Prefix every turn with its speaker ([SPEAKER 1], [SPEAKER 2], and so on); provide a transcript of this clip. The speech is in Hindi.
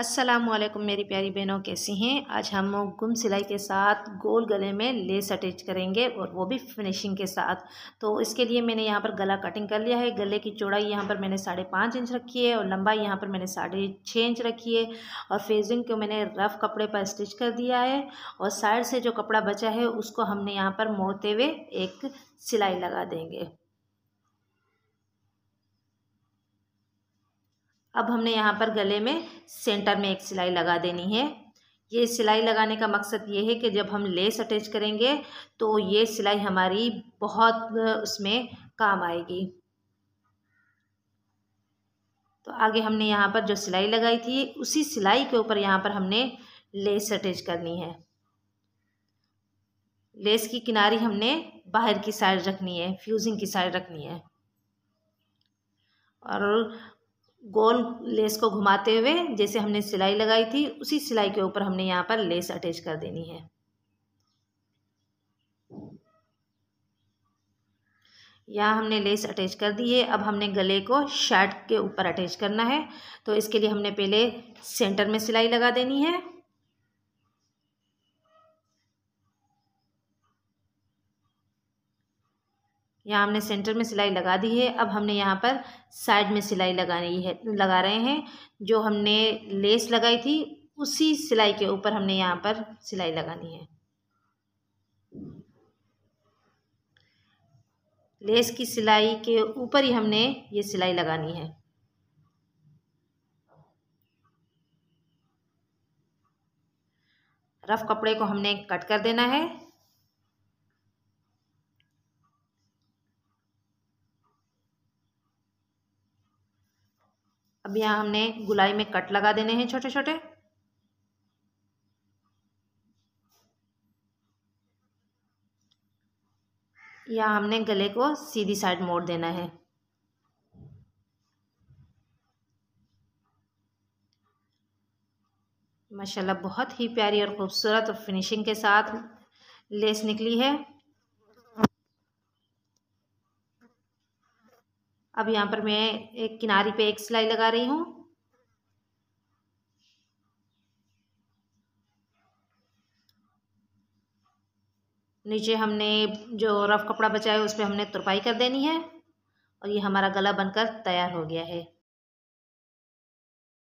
[SPEAKER 1] असलम मेरी प्यारी बहनों कैसी हैं आज हम गुम सिलाई के साथ गोल गले में लेस अटैच करेंगे और वो भी फिनिशिंग के साथ तो इसके लिए मैंने यहाँ पर गला कटिंग कर लिया है गले की चौड़ाई यहाँ पर मैंने साढ़े पाँच इंच रखी है और लंबाई यहाँ पर मैंने साढ़े छः इंच रखी है और फेजिंग को मैंने रफ़ कपड़े पर स्टिच कर दिया है और साइड से जो कपड़ा बचा है उसको हमने यहाँ पर मोड़ते हुए एक सिलाई लगा देंगे अब हमने यहाँ पर गले में सेंटर में एक सिलाई लगा देनी है ये सिलाई लगाने का मकसद ये है कि जब हम लेस अटैच करेंगे तो ये सिलाई हमारी बहुत उसमें काम आएगी तो आगे हमने यहाँ पर जो सिलाई लगाई थी उसी सिलाई के ऊपर यहाँ पर हमने लेस अटैच करनी है लेस की किनारी हमने बाहर की साइड रखनी है फ्यूजिंग की साइड रखनी है और गोल लेस को घुमाते हुए जैसे हमने सिलाई लगाई थी उसी सिलाई के ऊपर हमने यहाँ पर लेस अटैच कर देनी है यहाँ हमने लेस अटैच कर दी है अब हमने गले को शर्ट के ऊपर अटैच करना है तो इसके लिए हमने पहले सेंटर में सिलाई लगा देनी है यहाँ हमने सेंटर में सिलाई लगा दी है अब हमने यहाँ पर साइड में सिलाई लगानी है लगा रहे हैं जो हमने लेस लगाई थी उसी सिलाई के ऊपर हमने यहाँ पर सिलाई लगानी है लेस की सिलाई के ऊपर ही हमने ये सिलाई लगानी है रफ़ कपड़े को हमने कट कर देना है अब यहाँ हमने गुलाई में कट लगा देने हैं छोटे छोटे या हमने गले को सीधी साइड मोड़ देना है माशाल्लाह बहुत ही प्यारी और ख़ूबसूरत और फिनिशिंग के साथ लेस निकली है अब यहाँ पर मैं एक किनारी पे एक सिलाई लगा रही हूँ नीचे हमने जो रफ़ कपड़ा बचाया उस पर हमने तुरपाई कर देनी है और ये हमारा गला बनकर तैयार हो गया है